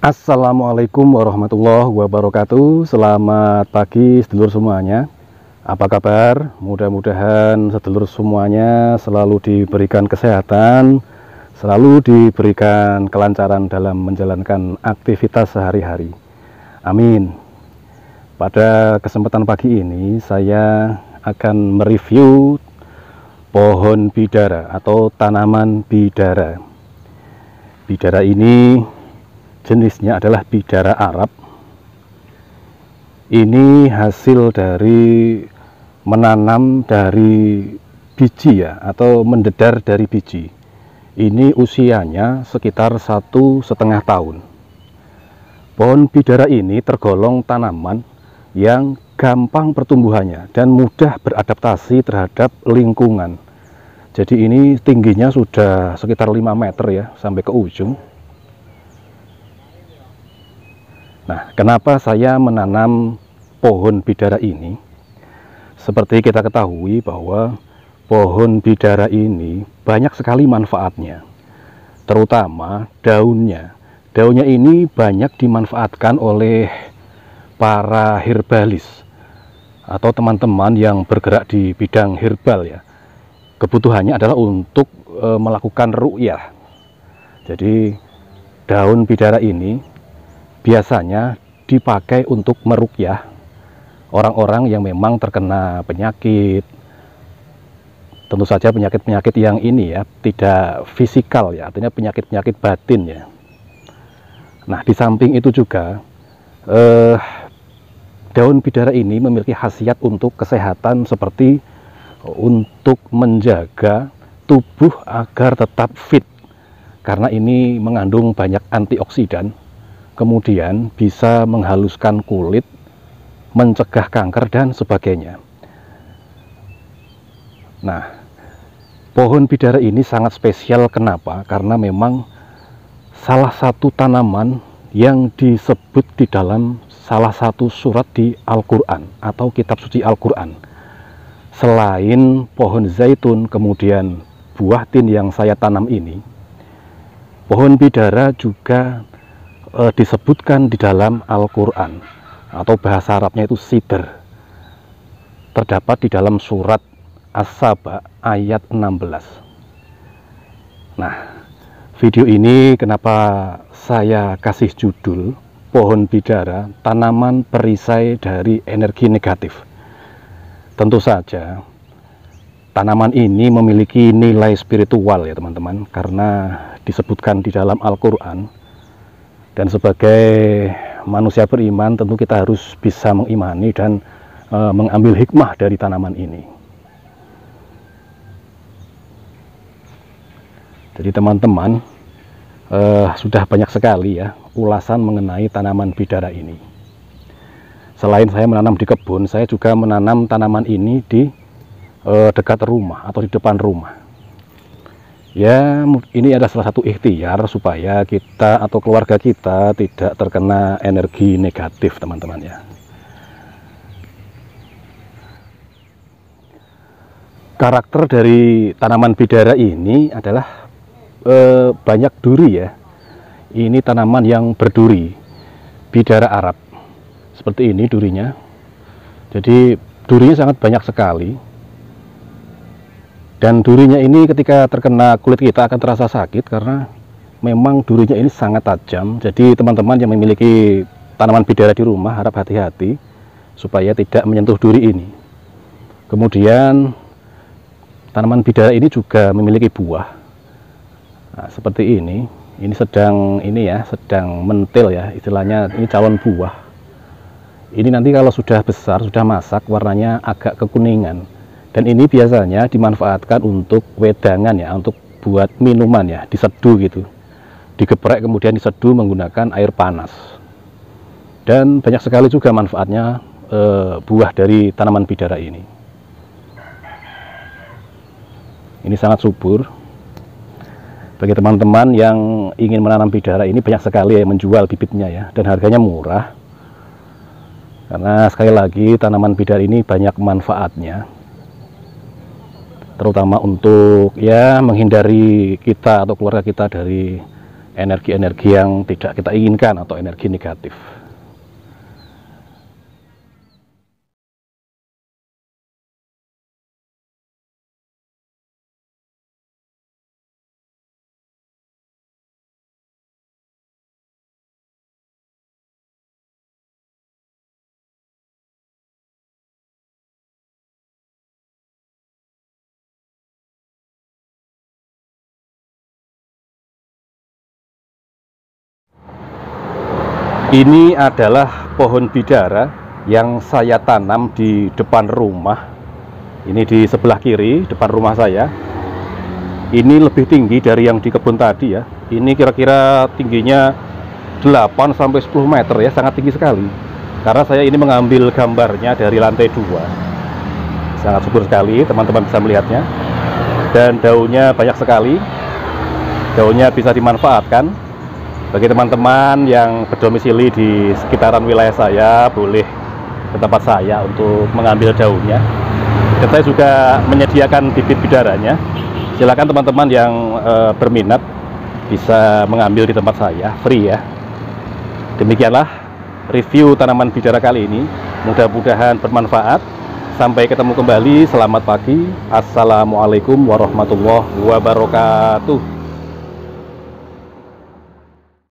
Assalamualaikum warahmatullahi wabarakatuh Selamat pagi sedulur semuanya Apa kabar? Mudah-mudahan sedulur semuanya selalu diberikan kesehatan Selalu diberikan kelancaran dalam menjalankan aktivitas sehari-hari Amin Pada kesempatan pagi ini saya akan mereview pohon bidara atau tanaman bidara Bidara ini jenisnya adalah bidara Arab ini hasil dari menanam dari biji ya atau mendedar dari biji ini usianya sekitar satu setengah tahun pohon bidara ini tergolong tanaman yang gampang pertumbuhannya dan mudah beradaptasi terhadap lingkungan jadi ini tingginya sudah sekitar 5 meter ya sampai ke ujung Nah, kenapa saya menanam pohon bidara ini? Seperti kita ketahui bahwa pohon bidara ini banyak sekali manfaatnya, terutama daunnya. Daunnya ini banyak dimanfaatkan oleh para herbalis atau teman-teman yang bergerak di bidang herbal ya. Kebutuhannya adalah untuk e, melakukan ru'yah. Jadi daun bidara ini biasanya dipakai untuk merukyah orang-orang yang memang terkena penyakit. Tentu saja penyakit-penyakit yang ini ya tidak fisikal ya, artinya penyakit-penyakit batin ya. Nah, di samping itu juga eh, daun bidara ini memiliki khasiat untuk kesehatan seperti untuk menjaga tubuh agar tetap fit karena ini mengandung banyak antioksidan kemudian bisa menghaluskan kulit, mencegah kanker, dan sebagainya. Nah, pohon bidara ini sangat spesial. Kenapa? Karena memang salah satu tanaman yang disebut di dalam salah satu surat di Al-Quran atau kitab suci Al-Quran. Selain pohon zaitun, kemudian buah tin yang saya tanam ini, pohon bidara juga e, disebutkan di dalam Al-Quran atau bahasa Arabnya itu sidr terdapat di dalam surat As-Saba ayat 16 nah video ini kenapa saya kasih judul pohon bidara tanaman perisai dari energi negatif tentu saja tanaman ini memiliki nilai spiritual ya teman-teman karena disebutkan di dalam Al-Quran dan sebagai manusia beriman tentu kita harus bisa mengimani dan e, mengambil hikmah dari tanaman ini. Jadi teman-teman e, sudah banyak sekali ya ulasan mengenai tanaman bidara ini. Selain saya menanam di kebun, saya juga menanam tanaman ini di e, dekat rumah atau di depan rumah ya ini ada salah satu ikhtiar supaya kita atau keluarga kita tidak terkena energi negatif teman-teman ya karakter dari tanaman bidara ini adalah eh, banyak duri ya ini tanaman yang berduri bidara Arab seperti ini durinya jadi durinya sangat banyak sekali dan durinya ini ketika terkena kulit kita akan terasa sakit karena memang durinya ini sangat tajam. Jadi teman-teman yang memiliki tanaman bidara di rumah harap hati-hati supaya tidak menyentuh duri ini. Kemudian tanaman bidara ini juga memiliki buah nah, seperti ini. Ini sedang ini ya sedang mentil ya istilahnya ini calon buah. Ini nanti kalau sudah besar sudah masak warnanya agak kekuningan. Dan ini biasanya dimanfaatkan untuk wedangan ya, untuk buat minuman ya, diseduh gitu. Digeprek kemudian diseduh menggunakan air panas. Dan banyak sekali juga manfaatnya e, buah dari tanaman bidara ini. Ini sangat subur. Bagi teman-teman yang ingin menanam bidara ini banyak sekali yang menjual bibitnya ya dan harganya murah. Karena sekali lagi tanaman bidara ini banyak manfaatnya terutama untuk ya menghindari kita atau keluarga kita dari energi-energi yang tidak kita inginkan atau energi negatif. Ini adalah pohon bidara yang saya tanam di depan rumah. Ini di sebelah kiri, depan rumah saya. Ini lebih tinggi dari yang di kebun tadi ya. Ini kira-kira tingginya 8 sampai 10 meter ya, sangat tinggi sekali. Karena saya ini mengambil gambarnya dari lantai 2. Sangat subur sekali, teman-teman bisa melihatnya. Dan daunnya banyak sekali. Daunnya bisa dimanfaatkan bagi teman-teman yang berdomisili di sekitaran wilayah saya boleh ke tempat saya untuk mengambil daunnya dan saya juga menyediakan bibit bidaranya silakan teman-teman yang e, berminat bisa mengambil di tempat saya free ya demikianlah review tanaman bidara kali ini mudah-mudahan bermanfaat sampai ketemu kembali selamat pagi assalamualaikum warahmatullahi wabarakatuh